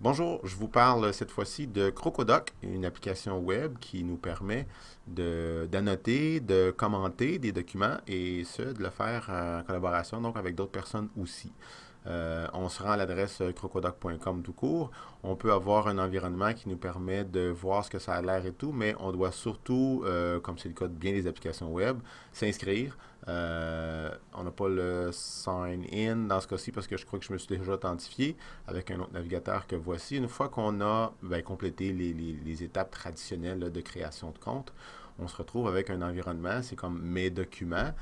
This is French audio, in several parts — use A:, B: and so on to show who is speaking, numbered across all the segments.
A: Bonjour, je vous parle cette fois-ci de Crocodoc, une application web qui nous permet d'annoter, de, commenter des documents et ce, de le faire en collaboration donc avec d'autres personnes aussi. Euh, on se rend à l'adresse euh, crocodoc.com tout court. On peut avoir un environnement qui nous permet de voir ce que ça a l'air et tout, mais on doit surtout, euh, comme c'est le cas de bien des applications web, s'inscrire. on n'a pas le sign in dans ce cas-ci parce que je crois que je me suis déjà authentifié avec un autre navigateur que voici. Une fois qu'on a ben, complété les, étapes traditionnelles de création de compte, on se retrouve avec un environnement, c'est comme mes documents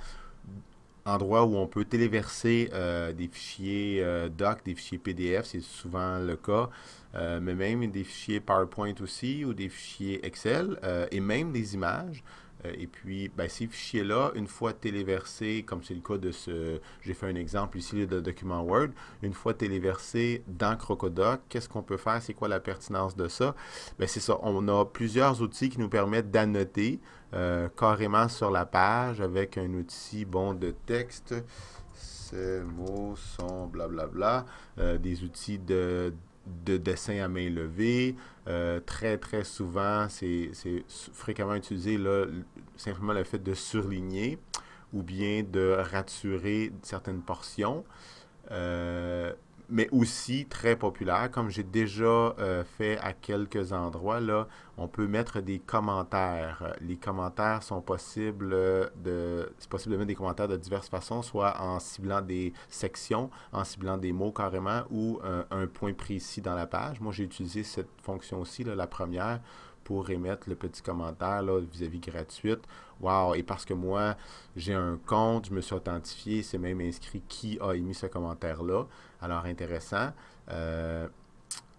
A: endroit où on peut téléverser euh, des fichiers euh, doc, des fichiers PDF, c'est souvent le cas, euh, mais même des fichiers PowerPoint aussi ou des fichiers Excel et même des images. Euh, et puis, ben, ces fichiers-là, une fois téléversés, comme c'est le cas de ce, j'ai fait un exemple ici de document Word, une fois téléversés dans Crocodoc, qu'est-ce qu'on peut faire? C'est quoi la pertinence de ça? Ben, c'est ça, on a plusieurs outils qui nous permettent d'annoter euh, carrément sur la page avec un outil bon de texte. Ces mots sont blablabla, bla, euh, bla, des outils de de dessin à main levée. Euh, très, très souvent, c'est fréquemment utilisé là, simplement le fait de surligner ou bien de raturer certaines portions. Euh, mais aussi très populaire. Comme j'ai déjà euh, fait à quelques endroits, là, on peut mettre des commentaires. Les commentaires sont possibles euh, de. C'est possible de mettre des commentaires de diverses façons, soit en ciblant des sections, en ciblant des mots carrément ou un point précis dans la page. Moi, j'ai utilisé cette fonction aussi, la première, pour émettre le petit commentaire là, vis-à-vis gratuite. Wow! Et parce que moi, j'ai un compte, je me suis authentifié, c'est même inscrit qui a émis ce commentaire-là. Alors, intéressant. Euh,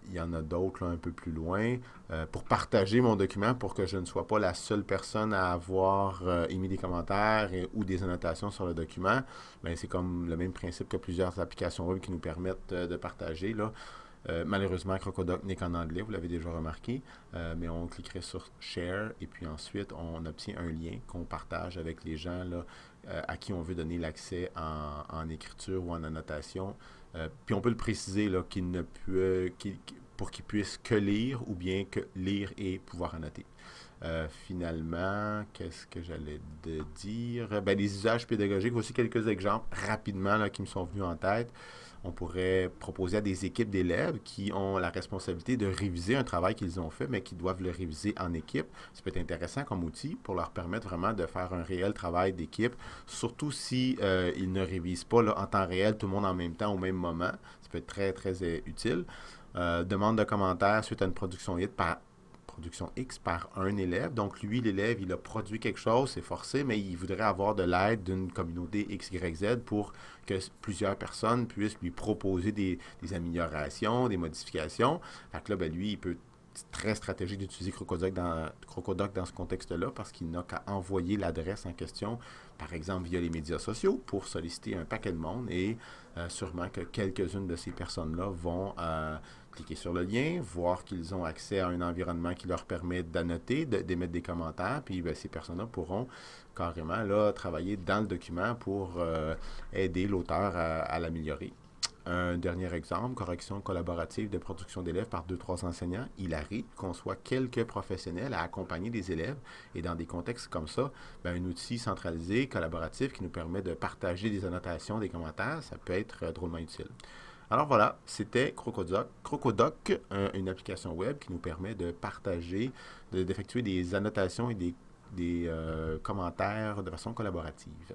A: il y en a d'autres un peu plus loin, euh, pour partager mon document pour que je ne sois pas la seule personne à avoir euh, émis des commentaires ou des annotations sur le document. Ben, c'est comme le même principe que plusieurs applications web qui nous permettent de partager. Là. Euh, malheureusement, Crocodoc n'est qu'en anglais, vous l'avez déjà remarqué, euh, mais on cliquerait sur Share et puis ensuite on obtient un lien qu'on partage avec les gens euh, à qui on veut donner l'accès en, écriture ou en annotation. puis on peut le préciser qu'il ne peut, pour qu'ils puissent que lire ou bien que lire et pouvoir annoter. Euh, finalement, qu'est-ce que j'allais dire? Ben, les usages pédagogiques, voici quelques exemples rapidement qui me sont venus en tête. On pourrait proposer à des équipes d'élèves qui ont la responsabilité de réviser un travail qu'ils ont fait, mais qui doivent le réviser en équipe. Ça peut être intéressant comme outil pour leur permettre vraiment de faire un réel travail d'équipe, surtout si euh, ils ne révisent pas en temps réel tout le monde en même temps au même moment. Ça peut être très, très euh, utile. Euh, demande de commentaires suite à une production par production X par un élève. Donc, lui, l'élève, il a produit quelque chose, c'est forcé, mais il voudrait avoir de l'aide d'une communauté XYZ pour que plusieurs personnes puissent lui proposer des, améliorations, des modifications. Fait que là, ben, lui, il peut très stratégique d'utiliser Crocodoc dans, Crocodoc dans ce contexte-là parce qu'il n'a qu'à envoyer l'adresse en question, par exemple via les médias sociaux, pour solliciter un paquet de monde et euh, sûrement que quelques-unes de ces personnes-là vont euh, cliquer sur le lien, voir qu'ils ont accès à un environnement qui leur permet d'annoter, d'émettre des commentaires, puis ben, ces personnes-là pourront carrément là, travailler dans le document pour euh, aider l'auteur à l'améliorer. Un dernier exemple, correction collaborative de production d'élèves par deux, trois enseignants. Il arrive qu'on soit quelques professionnels à accompagner des élèves et dans des contextes comme ça, ben, un outil centralisé, collaboratif qui nous permet de partager des annotations, des commentaires, ça peut être euh, drôlement utile. Alors voilà, c'était Crocodoc, Crocodoc une application web qui nous permet de partager, d'effectuer des annotations et des, euh, commentaires de façon collaborative.